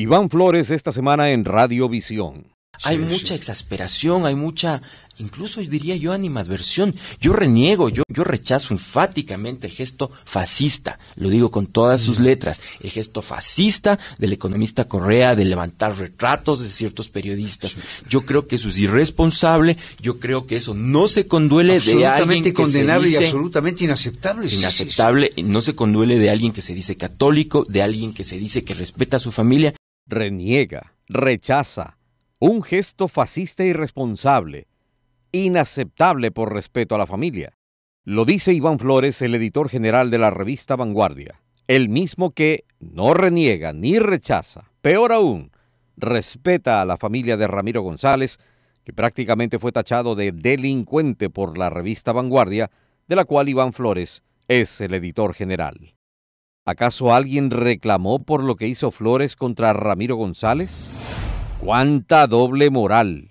Iván Flores esta semana en Radiovisión. Hay mucha exasperación, hay mucha, incluso diría yo, animadversión. Yo reniego, yo, yo rechazo enfáticamente el gesto fascista, lo digo con todas sus mm. letras, el gesto fascista del economista Correa de levantar retratos de ciertos periodistas. Yo creo que eso es irresponsable, yo creo que eso no se conduele de alguien que condenable y absolutamente inaceptable. Inaceptable, no se conduele de alguien que se dice católico, de alguien que se dice que respeta a su familia reniega, rechaza, un gesto fascista irresponsable, inaceptable por respeto a la familia. Lo dice Iván Flores, el editor general de la revista Vanguardia, el mismo que no reniega ni rechaza, peor aún, respeta a la familia de Ramiro González, que prácticamente fue tachado de delincuente por la revista Vanguardia, de la cual Iván Flores es el editor general. ¿Acaso alguien reclamó por lo que hizo Flores contra Ramiro González? ¡Cuánta doble moral!